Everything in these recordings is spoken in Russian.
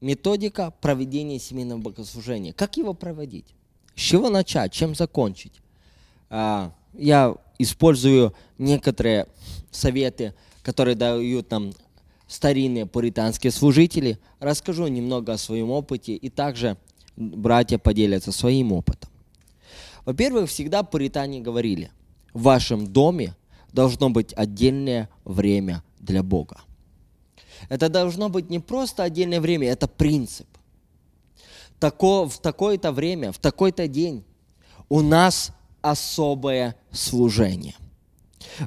методика проведения семейного богослужения. Как его проводить? С чего начать? Чем закончить? А, я использую некоторые советы, которые дают нам старинные пуританские служители. Расскажу немного о своем опыте и также братья поделятся своим опытом. Во-первых, всегда пуритане говорили, в вашем доме должно быть отдельное время для Бога. Это должно быть не просто отдельное время, это принцип. Тако, в такое-то время, в такой-то день у нас особое служение.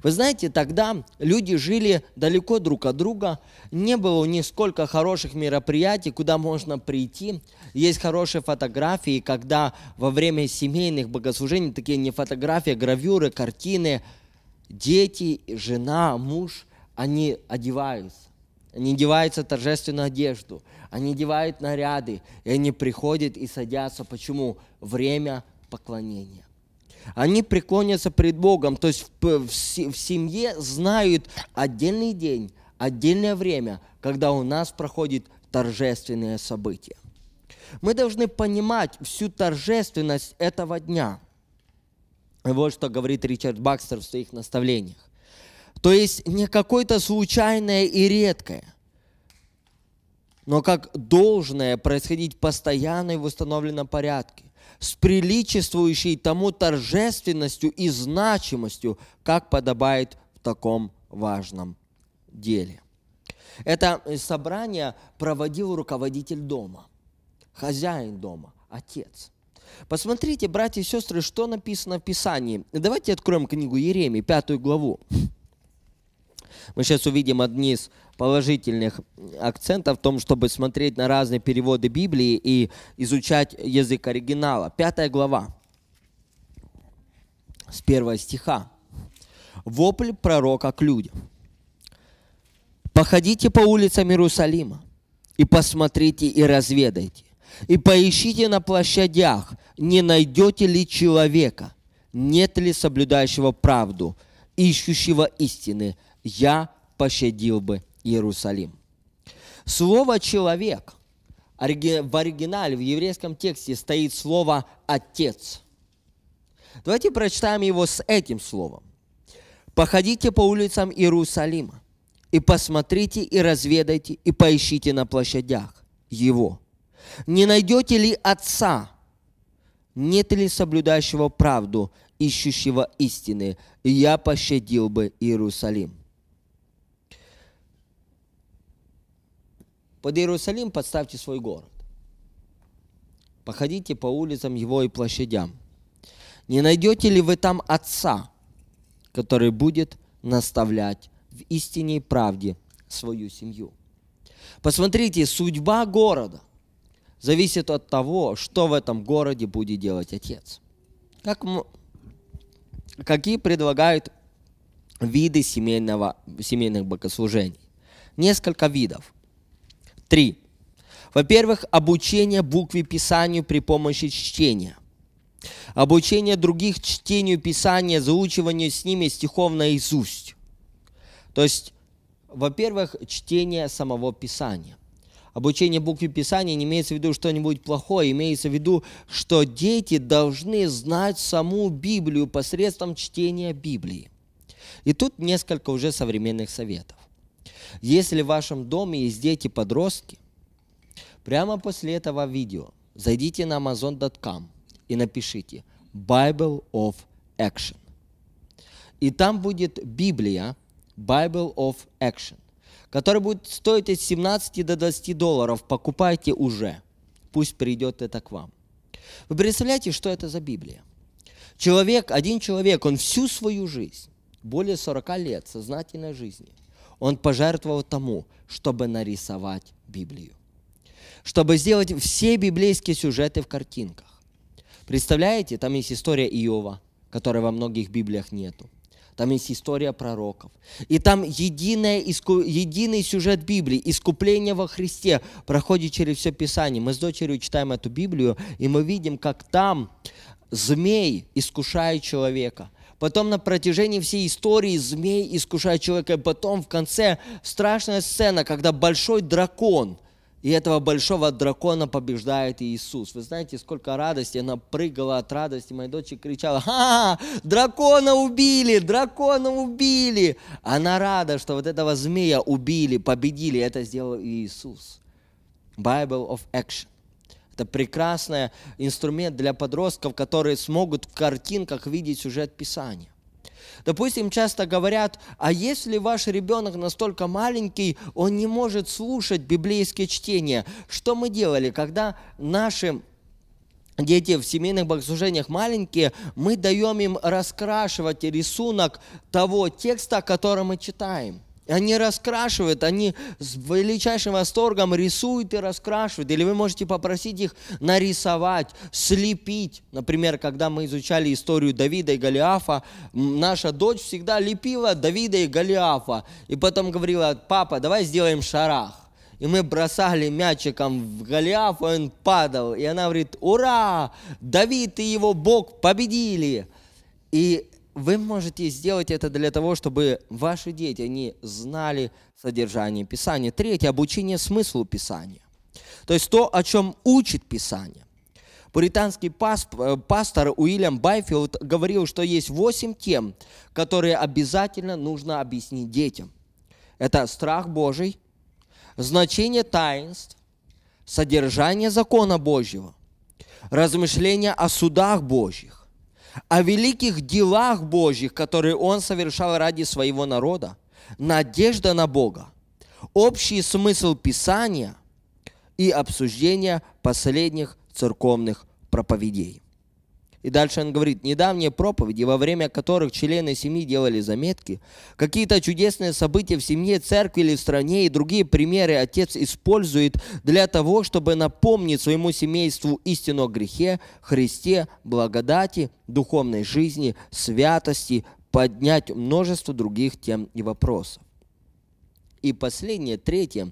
Вы знаете, тогда люди жили далеко друг от друга, не было ни них сколько хороших мероприятий, куда можно прийти. Есть хорошие фотографии, когда во время семейных богослужений, такие не фотографии, а гравюры, картины, дети, жена, муж, они одеваются они одеваются торжественную одежду, они одевают наряды, и они приходят и садятся. Почему? Время поклонения. Они преклонятся пред Богом, то есть в, в, в семье знают отдельный день, отдельное время, когда у нас проходит торжественное событие. Мы должны понимать всю торжественность этого дня. Вот что говорит Ричард Бакстер в своих наставлениях. То есть не какое-то случайное и редкое, но как должное происходить постоянно и в установленном порядке, с приличествующей тому торжественностью и значимостью, как подобает в таком важном деле. Это собрание проводил руководитель дома, хозяин дома, отец. Посмотрите, братья и сестры, что написано в Писании. Давайте откроем книгу Еремии, пятую главу. Мы сейчас увидим одни из положительных акцентов в том, чтобы смотреть на разные переводы Библии и изучать язык оригинала. Пятая глава, с первого стиха. Вопль пророка к людям. «Походите по улицам Иерусалима, и посмотрите, и разведайте, и поищите на площадях, не найдете ли человека, нет ли соблюдающего правду, ищущего истины, я пощадил бы Иерусалим. Слово «человек» в оригинале, в еврейском тексте стоит слово «отец». Давайте прочитаем его с этим словом. «Походите по улицам Иерусалима и посмотрите, и разведайте, и поищите на площадях его. Не найдете ли отца? Нет ли соблюдающего правду, ищущего истины? я пощадил бы Иерусалим». Под Иерусалим подставьте свой город. Походите по улицам его и площадям. Не найдете ли вы там отца, который будет наставлять в истине и правде свою семью? Посмотрите, судьба города зависит от того, что в этом городе будет делать отец. Как, какие предлагают виды семейного, семейных богослужений? Несколько видов – Три. Во-первых, обучение букве Писанию при помощи чтения. Обучение других чтению Писания, заучиванию с ними стихов наизусть. То есть, во-первых, чтение самого Писания. Обучение букве Писания не имеется в виду что-нибудь плохое, имеется в виду, что дети должны знать саму Библию посредством чтения Библии. И тут несколько уже современных советов. Если в вашем доме есть дети-подростки, прямо после этого видео зайдите на amazon.com и напишите Bible of Action. И там будет Библия Bible of Action, которая будет стоить от 17 до 20 долларов. Покупайте уже. Пусть придет это к вам. Вы представляете, что это за Библия? Человек, один человек, он всю свою жизнь, более 40 лет сознательной жизни – он пожертвовал тому, чтобы нарисовать Библию. Чтобы сделать все библейские сюжеты в картинках. Представляете, там есть история Иова, которой во многих Библиях нету. Там есть история пророков. И там единое, иску, единый сюжет Библии, искупление во Христе проходит через все Писание. Мы с дочерью читаем эту Библию, и мы видим, как там змей искушает человека – Потом на протяжении всей истории змей искушает человека. И потом в конце страшная сцена, когда большой дракон – и этого большого дракона побеждает Иисус. Вы знаете, сколько радости. Она прыгала от радости. Моя дочь кричала, «Ха! Дракона убили! Дракона убили!» Она рада, что вот этого змея убили, победили. Это сделал Иисус. Bible of Action. Это прекрасный инструмент для подростков, которые смогут в картинках видеть сюжет Писания. Допустим, часто говорят, а если ваш ребенок настолько маленький, он не может слушать библейские чтения. Что мы делали, когда наши дети в семейных богослужениях маленькие, мы даем им раскрашивать рисунок того текста, который мы читаем – они раскрашивают, они с величайшим восторгом рисуют и раскрашивают. Или вы можете попросить их нарисовать, слепить. Например, когда мы изучали историю Давида и Голиафа, наша дочь всегда лепила Давида и Голиафа. И потом говорила, папа, давай сделаем шарах и мы бросали мячиком в Голиафа, он падал, и она говорит, ура, Давид и его Бог победили. И вы можете сделать это для того, чтобы ваши дети, они знали содержание Писания. Третье, обучение смыслу Писания. То есть то, о чем учит Писание. Британский э, пастор Уильям Байфилд говорил, что есть восемь тем, которые обязательно нужно объяснить детям. Это страх Божий, значение таинств, содержание закона Божьего, размышления о судах Божьих, о великих делах Божьих, которые он совершал ради своего народа, надежда на Бога, общий смысл Писания и обсуждение последних церковных проповедей. И дальше он говорит, недавние проповеди, во время которых члены семьи делали заметки, какие-то чудесные события в семье, церкви или в стране и другие примеры отец использует для того, чтобы напомнить своему семейству истину о грехе, Христе, благодати, духовной жизни, святости, поднять множество других тем и вопросов. И последнее, третье,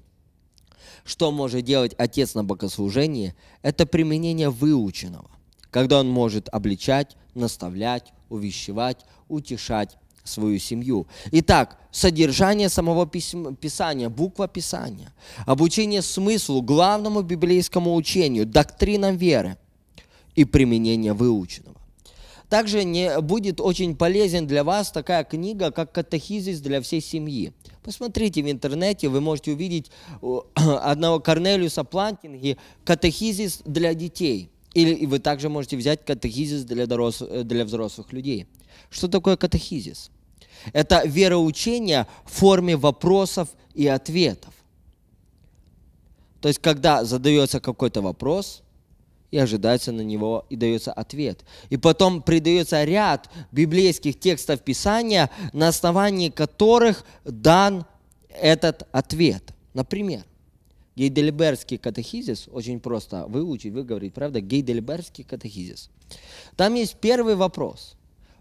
что может делать отец на богослужении, это применение выученного когда он может обличать, наставлять, увещевать, утешать свою семью. Итак, содержание самого письма, Писания, буква Писания, обучение смыслу, главному библейскому учению, доктринам веры и применение выученного. Также не будет очень полезен для вас такая книга, как «Катехизис для всей семьи». Посмотрите в интернете, вы можете увидеть одного Корнелиуса Плантинги «Катехизис для детей». Или вы также можете взять катехизис для, дорос... Э, для взрослых людей. Что такое катехизис? Это вероучение в форме вопросов и ответов. То есть, когда задается какой-то вопрос, и ожидается на него, и дается ответ. И потом придается ряд библейских текстов Писания, на основании которых дан этот ответ. Например, Гейдельбергский катехизис, очень просто выучить, выговорить, правда, Гейдельбергский катехизис. Там есть первый вопрос.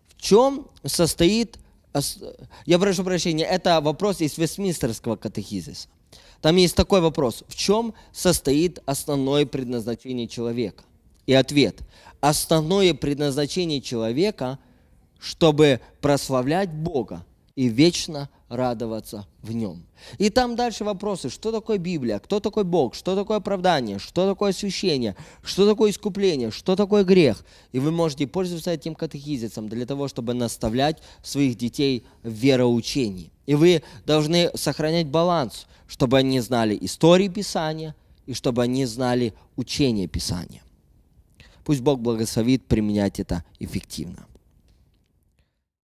В чем состоит, э, я прошу прощения, это вопрос из Вестминстерского катехизиса. Там есть такой вопрос, в чем состоит основное предназначение человека? И ответ, основное предназначение человека, чтобы прославлять Бога и вечно радоваться в нем. И там дальше вопросы, что такое Библия, кто такой Бог, что такое оправдание, что такое освящение, что такое искупление, что такое грех. И вы можете пользоваться этим катехизисом для того, чтобы наставлять своих детей в вероучении. И вы должны сохранять баланс, чтобы они знали истории Писания и чтобы они знали учение Писания. Пусть Бог благословит применять это эффективно.